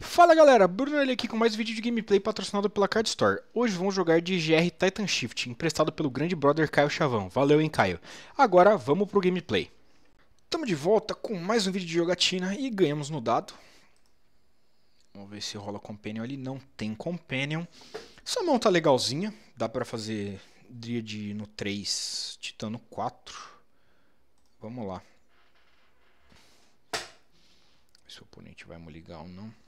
Fala galera, Bruno ali aqui com mais vídeo de gameplay patrocinado pela Card Store. Hoje vamos jogar de GR Titan Shift, emprestado pelo grande brother Caio Chavão. Valeu, hein, Caio? Agora vamos pro gameplay. Tamo de volta com mais um vídeo de jogatina e ganhamos no dado. Vamos ver se rola Companion ali. Não tem Companion. Sua mão tá legalzinha. Dá pra fazer Dread no 3, Titano 4. Vamos lá. Se o oponente vai me ligar ou não.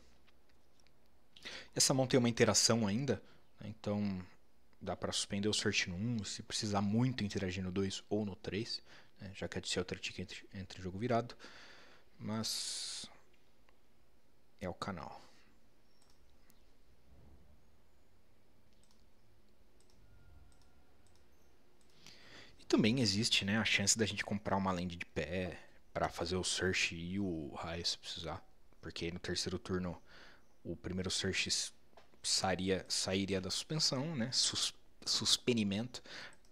Essa mão tem uma interação ainda, né? então dá para suspender o search no 1, se precisar muito interagir no 2 ou no 3, né? já que é de ser outra tica entre, entre jogo virado, mas é o canal. E também existe né, a chance da gente comprar uma land de pé para fazer o search e o raio se precisar, porque no terceiro turno o primeiro search sairia, sairia da suspensão, né? Sus, suspenimento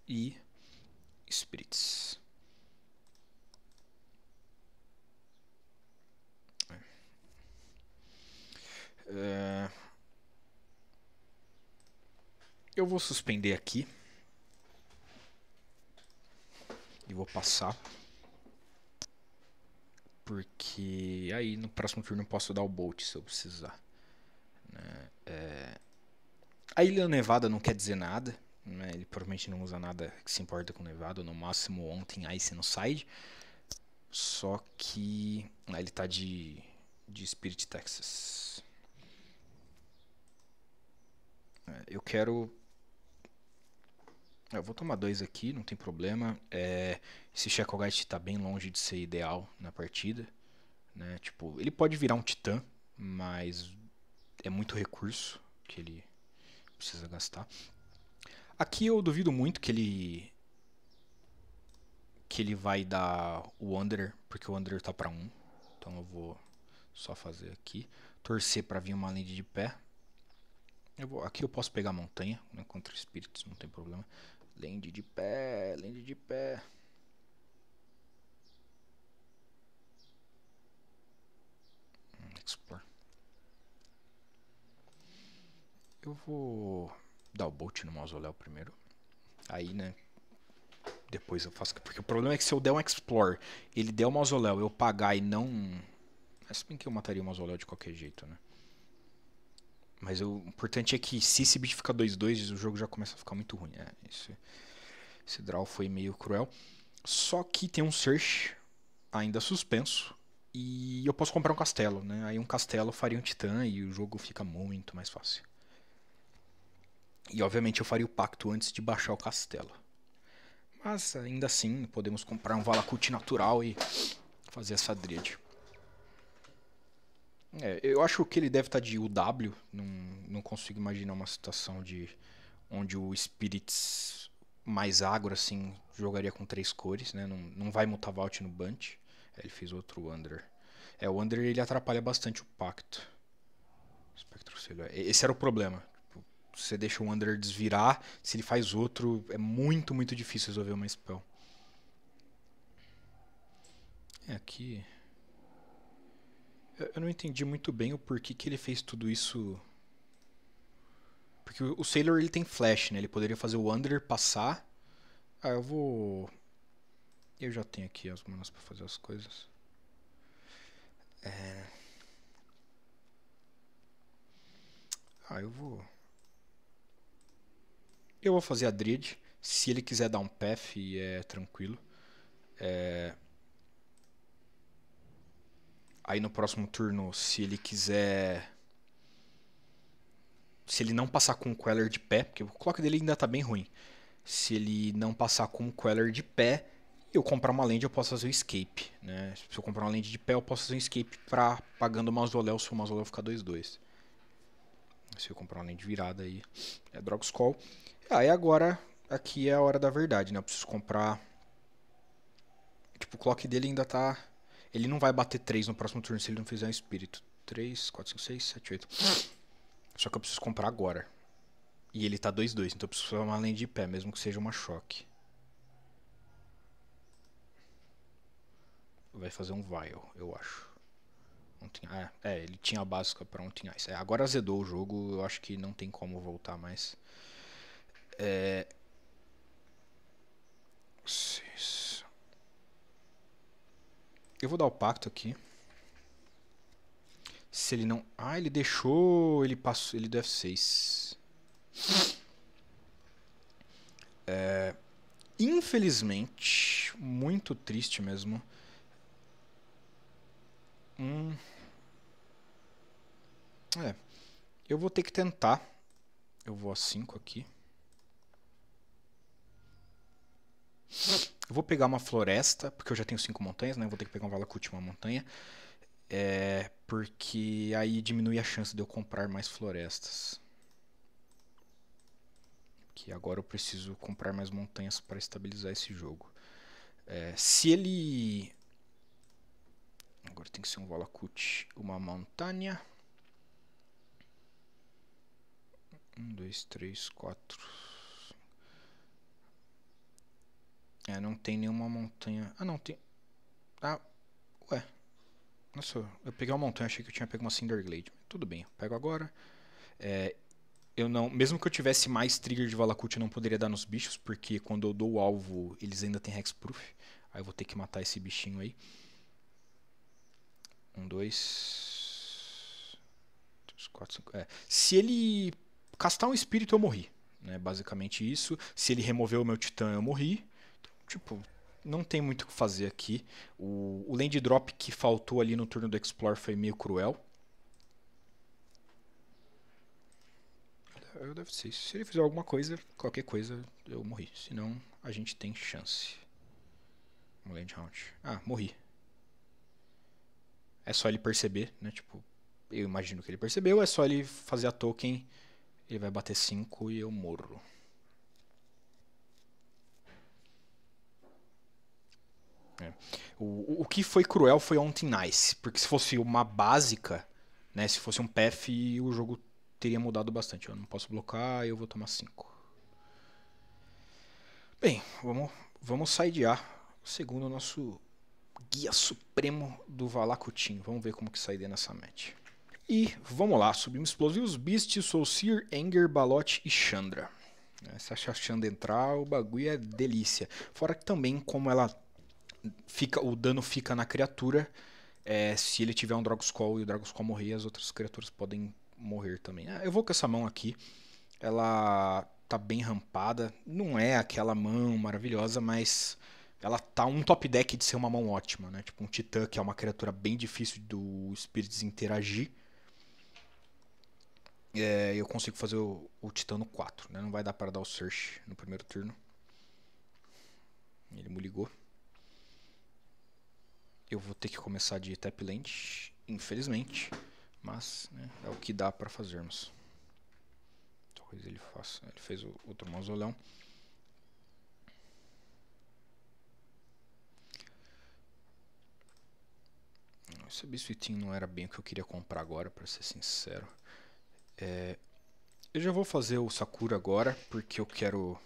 e Spirits. É, eu vou suspender aqui e vou passar porque aí no próximo turno eu posso dar o bolt se eu precisar. Né? É... A Ilha Nevada não quer dizer nada. Né? Ele provavelmente não usa nada que se importa com Nevada. No máximo, ontem Ice no side. Só que ah, ele tá de, de Spirit Texas. É, eu quero. Eu vou tomar dois aqui, não tem problema. É, esse Shekogite tá bem longe de ser ideal na partida. Né? Tipo, ele pode virar um titã, mas é muito recurso que ele precisa gastar. Aqui eu duvido muito que ele que ele vai dar o Wanderer, porque o Wanderer tá para 1. Um. Então eu vou só fazer aqui, torcer para vir uma lente de pé. Eu vou, aqui eu posso pegar a montanha, né, contra espíritos, não tem problema. Lende de pé, lende de pé. Hum, Explore. Eu vou dar o boot no mausoléu primeiro. Aí, né? Depois eu faço. Porque o problema é que se eu der um explore, ele der o mausoléu, eu pagar e não. é bem que eu mataria o mausoléu de qualquer jeito, né? Mas o importante é que se esse bicho ficar 2-2, o jogo já começa a ficar muito ruim. Né? Esse, esse draw foi meio cruel. Só que tem um search ainda suspenso. E eu posso comprar um castelo, né? Aí um castelo faria um titã e o jogo fica muito mais fácil. E obviamente eu faria o pacto antes de baixar o castelo. Mas ainda assim, podemos comprar um Valakut natural e fazer essa Dread. É, eu acho que ele deve estar de UW. Não, não consigo imaginar uma situação de onde o Spirits mais agro assim jogaria com três cores, né? Não, não vai Mutavalt no Bunt. É, ele fez outro Under. É, o Under ele atrapalha bastante o pacto. Espectro Esse era o problema você deixa o Wanderer desvirar, se ele faz outro, é muito, muito difícil resolver uma spell. É, aqui... Eu não entendi muito bem o porquê que ele fez tudo isso... Porque o Sailor ele tem flash, né? Ele poderia fazer o Wanderer passar. Ah, eu vou... Eu já tenho aqui as manas pra fazer as coisas. É... Ah, eu vou... Eu vou fazer a Drid. Se ele quiser dar um path, é tranquilo. É... Aí no próximo turno, se ele quiser... Se ele não passar com o Queller de pé, porque o clock dele ainda tá bem ruim. Se ele não passar com o Queller de pé, eu comprar uma lente eu posso fazer o escape. Né? Se eu comprar uma lente de pé, eu posso fazer um escape pra, pagando o mausoléu, se o mausoléu ficar 2-2. Se eu comprar uma lente virada aí, é Drog's Call. Aí ah, agora, aqui é a hora da verdade, né? Eu preciso comprar. Tipo, o clock dele ainda tá. Ele não vai bater 3 no próximo turno se ele não fizer um espírito. 3, 4, 5, 6, 7, 8. Só que eu preciso comprar agora. E ele tá 2-2, então eu preciso fazer uma além de pé, mesmo que seja uma choque. Vai fazer um vial, eu acho. Ontem, é, é, ele tinha a básica pra ontem. É, agora azedou o jogo, eu acho que não tem como voltar mais. É... Eu vou dar o pacto aqui. Se ele não... Ah, ele deixou... Ele passou... Ele do F6. É... Infelizmente, muito triste mesmo. Hum... É. Eu vou ter que tentar. Eu vou a 5 aqui. Eu vou pegar uma floresta, porque eu já tenho cinco montanhas, né? vou ter que pegar um Valakut e uma montanha. É, porque aí diminui a chance de eu comprar mais florestas. Que agora eu preciso comprar mais montanhas para estabilizar esse jogo. É, se ele... Agora tem que ser um Valakut, uma montanha. Um, dois, três, quatro... É, não tem nenhuma montanha. Ah, não, tem. Ah, ué. Nossa, eu peguei uma montanha, achei que eu tinha pego uma Cinderglade. Tudo bem, pego agora. É, eu não, mesmo que eu tivesse mais trigger de Valakut, eu não poderia dar nos bichos, porque quando eu dou o alvo, eles ainda têm Hexproof. Aí eu vou ter que matar esse bichinho aí. Um, dois. Três, quatro, cinco. É. Se ele castar um espírito, eu morri. É Basicamente isso. Se ele remover o meu titã, eu morri tipo, não tem muito o que fazer aqui. O, o land drop que faltou ali no turno do Explore foi meio cruel. Eu deve ser. Se ele fizer alguma coisa, qualquer coisa, eu morri. Senão, a gente tem chance. Um land round. Ah, morri. É só ele perceber, né? Tipo, eu imagino que ele percebeu. É só ele fazer a token. Ele vai bater 5 e eu morro. É. O, o que foi cruel foi ontem Nice, porque se fosse uma básica, né, se fosse um PF, o jogo teria mudado bastante. Eu não posso blocar, eu vou tomar 5. Bem, vamos, vamos sidear segundo o nosso guia supremo do Valacutim. Vamos ver como que sai nessa match. E vamos lá, subimos explosivos, Beast, Soulseer, Anger, Balote e Chandra. Né, se a Chandra entrar, o bagulho é delícia. Fora que também, como ela fica, o dano fica na criatura. É, se ele tiver um Dragoscall e o Dragoscall morrer, as outras criaturas podem morrer também. Ah, eu vou com essa mão aqui. Ela tá bem rampada. Não é aquela mão maravilhosa, mas ela tá um top deck de ser uma mão ótima, né? Tipo um Titã, que é uma criatura bem difícil do Spirits interagir. É, eu consigo fazer o, o Titã no 4, né? Não vai dar para dar o Search no primeiro turno. Ele me ligou eu vou ter que começar de tap lente, infelizmente, mas né, é o que dá para fazermos. Talvez ele faça, ele fez o outro mausoléu. Esse biscoitinho não era bem o que eu queria comprar agora, para ser sincero. É, eu já vou fazer o Sakura agora, porque eu quero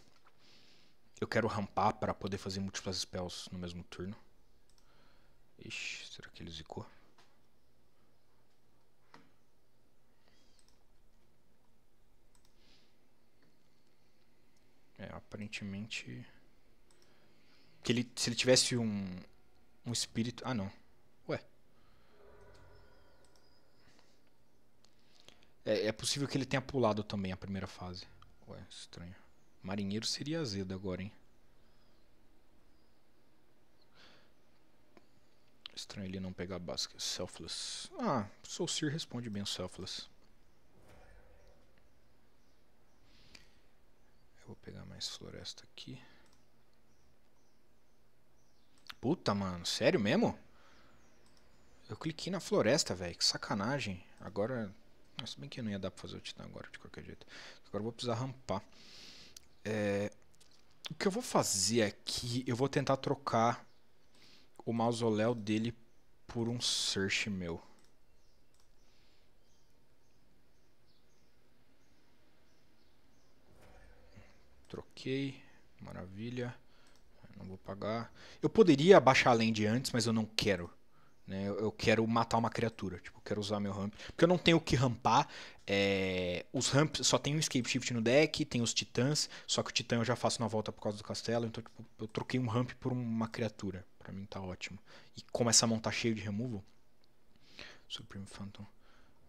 eu quero rampar para poder fazer múltiplas spells no mesmo turno. Ixi, será que ele zicou? É, aparentemente... Que ele, se ele tivesse um, um espírito... Ah, não. Ué. É, é possível que ele tenha pulado também a primeira fase. Ué, estranho. Marinheiro seria azedo agora, hein? Estranho ele não pegar basket. Selfless. Ah, Soulseer responde bem o Selfless. Eu vou pegar mais floresta aqui. Puta, mano. Sério mesmo? Eu cliquei na floresta, velho. Que sacanagem. Agora... Se bem que não ia dar pra fazer o titã agora, de qualquer jeito. Agora eu vou precisar rampar. É... O que eu vou fazer aqui... Eu vou tentar trocar o mausoléu dele por um search meu. Troquei. Maravilha. Não vou pagar. Eu poderia abaixar a land antes, mas eu não quero. Né? Eu, quero matar uma criatura. Tipo, quero usar meu ramp. Porque eu não tenho o que rampar. É... Os ramps só tem o escape shift no deck, tem os titãs. Só que o titã eu já faço na volta por causa do castelo. Então, tipo, eu troquei um ramp por uma criatura. Pra mim tá ótimo. E como essa mão tá cheia de removal. Supreme Phantom.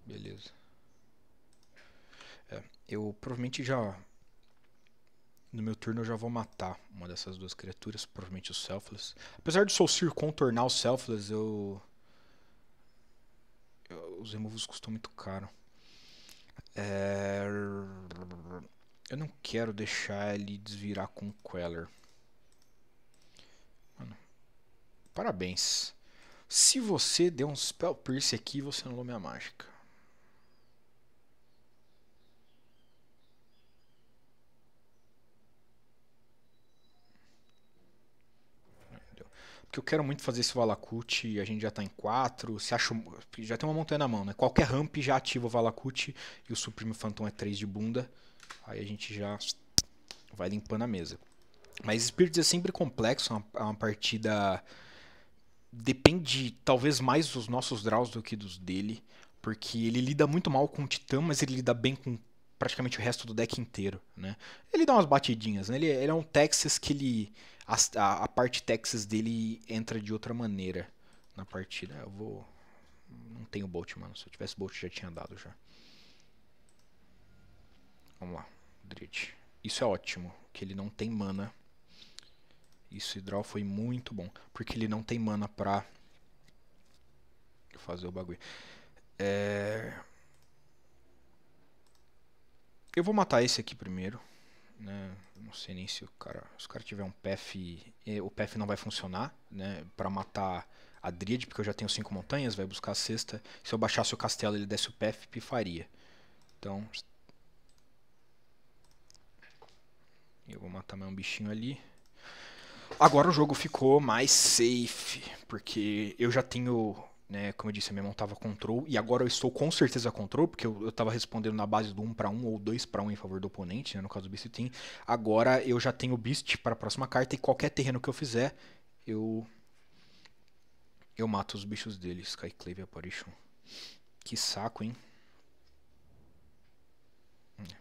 Beleza. É, eu provavelmente já. No meu turno eu já vou matar uma dessas duas criaturas, provavelmente o Selfless. Apesar do Soulseer contornar o Selfless, eu. eu os removos custam muito caro. É... Eu não quero deixar ele desvirar com o Queller. Parabéns. Se você deu um spell pierce aqui, você anulou minha mágica. Porque eu quero muito fazer esse Valakut, a gente já está em 4. Se acho, já tem uma montanha na mão, né? Qualquer ramp já ativa o Valakut e o Supreme Phantom é 3 de bunda. Aí a gente já vai limpando a mesa. Mas Spirits é sempre complexo, é uma, é uma partida depende talvez mais dos nossos draws do que dos dele, porque ele lida muito mal com o Titã, mas ele lida bem com praticamente o resto do deck inteiro, né? Ele dá umas batidinhas, né? Ele, é, ele é um Texas que ele... A, a, parte Texas dele entra de outra maneira na partida. Eu vou... Não tenho Bolt, mano. Se eu tivesse Bolt, já tinha dado já. Vamos lá. Dredge. Isso é ótimo, que ele não tem mana isso hidral foi muito bom. Porque ele não tem mana pra fazer o bagulho. É... Eu vou matar esse aqui primeiro. Né? Não sei nem se o cara. Se o cara tiver um PF. É, o PF não vai funcionar. Né? Pra matar a Dríade, porque eu já tenho cinco montanhas, vai buscar a sexta. Se eu baixasse o castelo ele desse o PF, pifaria. Então. Eu vou matar mais um bichinho ali. Agora o jogo ficou mais safe, porque eu já tenho, né, como eu disse, a minha mão tava control, e agora eu estou com certeza control, porque eu, eu tava respondendo na base do 1 para 1 ou 2 para 1 em favor do oponente, né, no caso do Beast Team. Agora eu já tenho Beast para a próxima carta, e qualquer terreno que eu fizer, eu eu mato os bichos deles, Skyclave Apparition. Que saco, hein? É.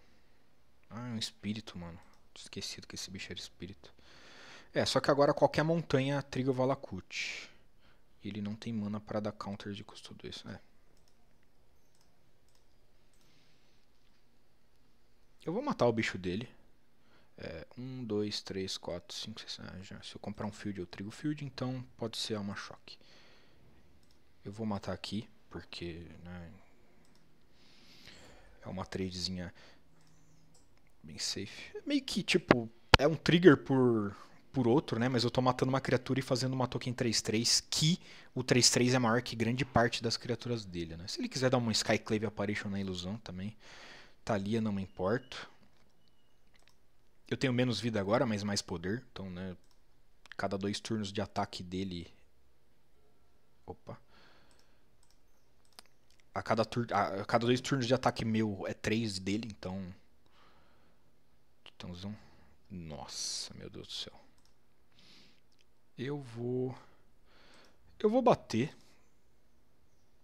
Ah, é um espírito, mano. Esquecido que esse bicho era espírito. É, só que agora qualquer montanha triga o Valakut. Ele não tem mana para dar counter de custo 2, né? Eu vou matar o bicho dele. 1, 2, 3, 4, 5, 6. Se eu comprar um field, eu trigo field, então pode ser uma choque. Eu vou matar aqui, porque né, é uma tradezinha bem safe. Meio que tipo, é um trigger por por outro, né? Mas eu tô matando uma criatura e fazendo uma token 3-3, que o 3-3 é maior que grande parte das criaturas dele, né? Se ele quiser dar uma Skyclave Apparition na ilusão também, Thalia tá não me importo. Eu tenho menos vida agora, mas mais poder, então, né? Cada dois turnos de ataque dele... Opa a cada, tur a cada dois turnos de ataque meu é três dele, então. Titãozão. Nossa, meu Deus do céu. Eu vou... Eu vou bater.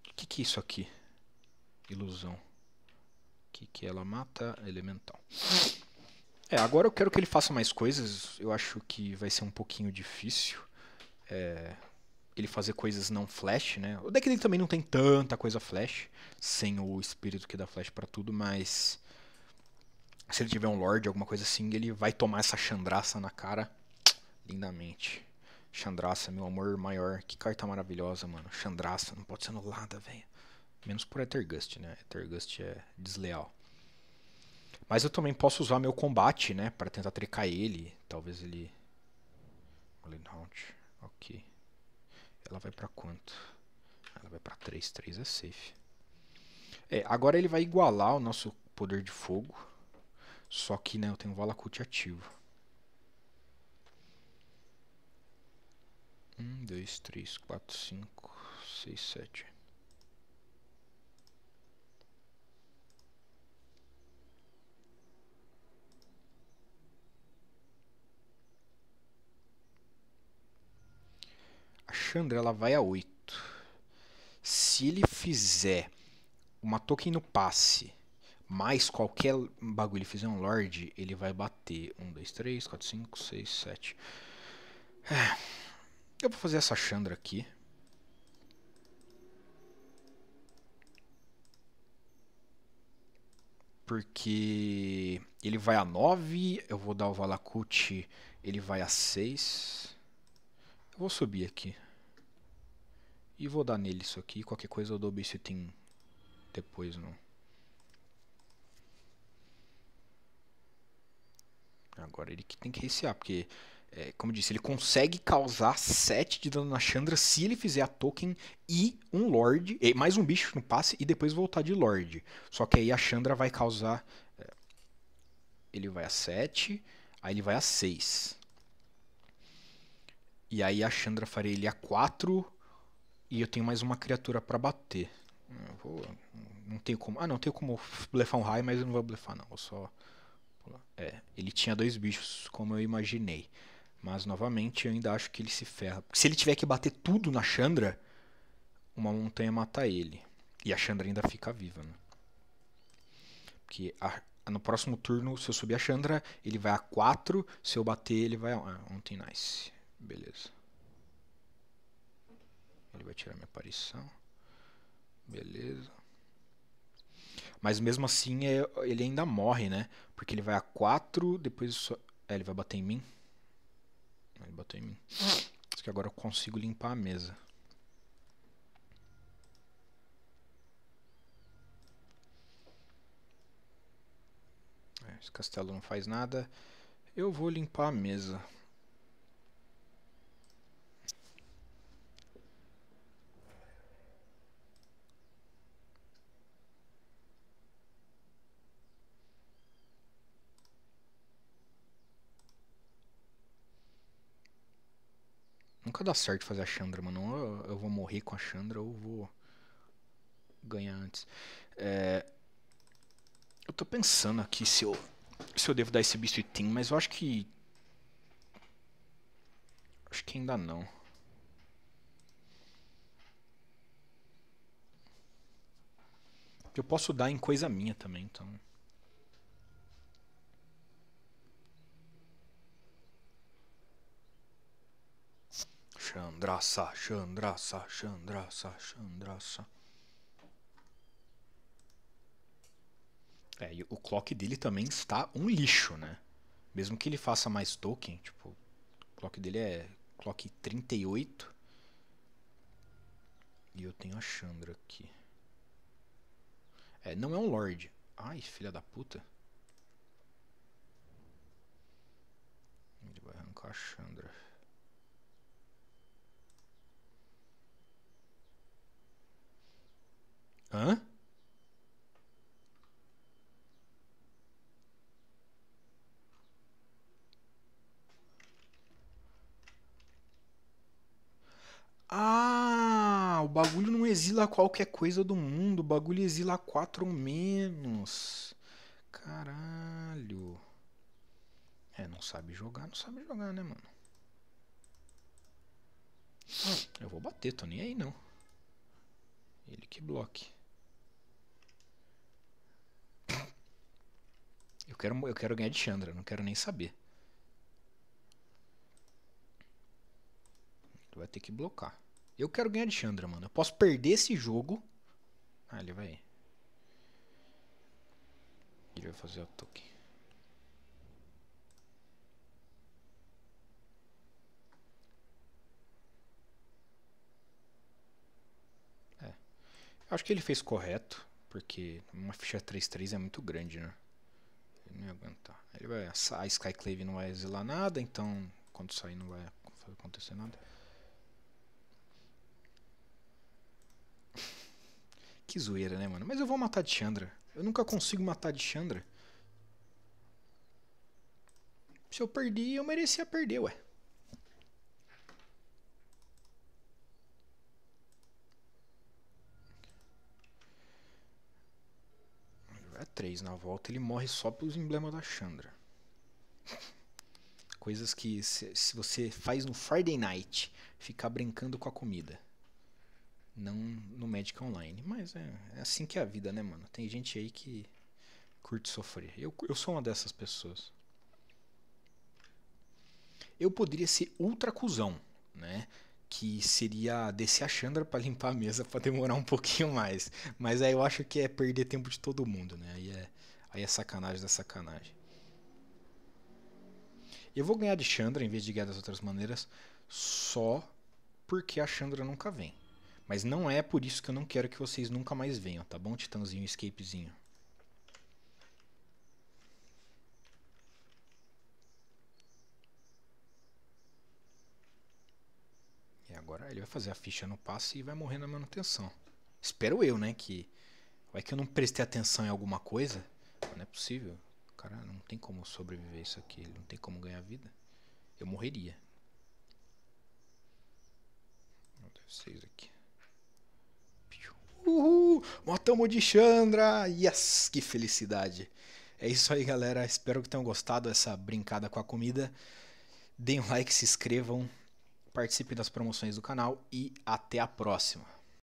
O que, que é isso aqui? Ilusão. O que, que é? ela mata? Elemental. É, agora eu quero que ele faça mais coisas. Eu acho que vai ser um pouquinho difícil. É, ele fazer coisas não flash, né? O deck dele também não tem tanta coisa flash, sem o espírito que dá flash para tudo, mas se ele tiver um lord, alguma coisa assim, ele vai tomar essa chandraça na cara lindamente. Chandraça, meu amor maior. Que carta maravilhosa, mano. Chandraça, não pode ser anulada, velho. Menos por Ethergust, né? Ethergust é desleal. Mas eu também posso usar meu combate, né? Pra tentar trecar ele. Talvez ele... o Haunt. Ok. Ela vai pra quanto? Ela vai pra 3. 3 é safe. É, agora ele vai igualar o nosso poder de fogo. Só que, né? Eu tenho Valakut ativo. Um, dois, três, quatro, cinco, seis, sete. A Chandra ela vai a oito. Se ele fizer uma token no passe, mais qualquer bagulho ele fizer um Lorde, ele vai bater. um dois três quatro cinco seis sete É. Eu vou fazer essa Chandra aqui. Porque ele vai a 9, eu vou dar o Valakut, ele vai a 6. Eu vou subir aqui. E vou dar nele isso aqui. Qualquer coisa eu dou tem depois não. Agora ele que tem que recear, porque é, como disse, ele consegue causar 7 de dano na Chandra se ele fizer a token e um Lord e mais um bicho no passe e depois voltar de Lorde. Só que aí a Chandra vai causar. É, ele vai a 7, aí ele vai a 6. E aí a Chandra faria ele a 4 e eu tenho mais uma criatura para bater. Vou, não tenho como. Ah, não, tenho como blefar um raio, mas eu não vou blefar, não. Vou só. É, ele tinha dois bichos, como eu imaginei. Mas, novamente, eu ainda acho que ele se ferra. Porque se ele tiver que bater tudo na Chandra, uma montanha mata ele. E a Chandra ainda fica viva, né? Porque a, no próximo turno, se eu subir a Chandra, ele vai a 4. Se eu bater, ele vai a 1. Ah, ontem nice. Beleza. Ele vai tirar minha aparição. Beleza. Mas mesmo assim, é, ele ainda morre, né? Porque ele vai a 4, depois... É, ele vai bater em mim. Ele bateu em mim. que agora eu consigo limpar a mesa. É, esse castelo não faz nada. Eu vou limpar a mesa. nunca dá certo fazer a Chandra, mano. Ou eu vou morrer com a Chandra ou vou ganhar antes. É... Eu tô pensando aqui se eu, se eu devo dar esse bicho Beast Team, mas eu acho que... Acho que ainda não. Eu posso dar em coisa minha também, então... Chandrasa, Chandrasa, Chandrasa, Chandrasa. É, e o clock dele também está um lixo, né? Mesmo que ele faça mais token, tipo, o clock dele é clock 38. E eu tenho a Chandra aqui. É, não é um Lord? Ai, filha da puta. Ele vai arrancar a Chandra. Hã? Ah, o bagulho não exila qualquer coisa do mundo, o bagulho exila quatro ou menos. Caralho. É, não sabe jogar, não sabe jogar, né, mano? Eu vou bater, tô nem aí não. Ele que bloque. Eu quero, eu quero ganhar de Chandra, não quero nem saber. Ele vai ter que blocar. Eu quero ganhar de Chandra, mano. Eu posso perder esse jogo. Ah, ele vai. Ele vai fazer o toque. É. Eu acho que ele fez correto. Porque uma ficha 3-3 é muito grande, né? Ele não ia aguentar. Ele vai, a Skyclave não vai exilar nada, então quando sair não vai acontecer nada. Que zoeira, né, mano? Mas eu vou matar de Chandra. Eu nunca consigo matar de Chandra. Se eu perdi, eu merecia perder, ué. 3 na volta, ele morre só pelos emblemas da Chandra. Coisas que se, se você faz no Friday Night, ficar brincando com a comida. Não no Magic Online. Mas é, é assim que é a vida, né, mano? Tem gente aí que curte sofrer. Eu, eu sou uma dessas pessoas. Eu poderia ser ultra cuzão, né? que seria descer a Chandra para limpar a mesa para demorar um pouquinho mais. Mas aí eu acho que é perder tempo de todo mundo, né? Aí é, aí é sacanagem da sacanagem. Eu vou ganhar de Chandra em vez de ganhar das outras maneiras só porque a Chandra nunca vem. Mas não é por isso que eu não quero que vocês nunca mais venham, tá bom, Titãzinho Escapezinho? Agora ele vai fazer a ficha no passe e vai morrer na manutenção. Espero eu, né? Que vai que eu não prestei atenção em alguma coisa. Não é possível. Cara, não tem como sobreviver isso aqui. Ele não tem como ganhar vida. Eu morreria. Seis aqui. Uhul! Matamos de Chandra! Yes! Que felicidade! É isso aí, galera. Espero que tenham gostado dessa brincada com a comida. Deem um like, se inscrevam participe das promoções do canal e até a próxima.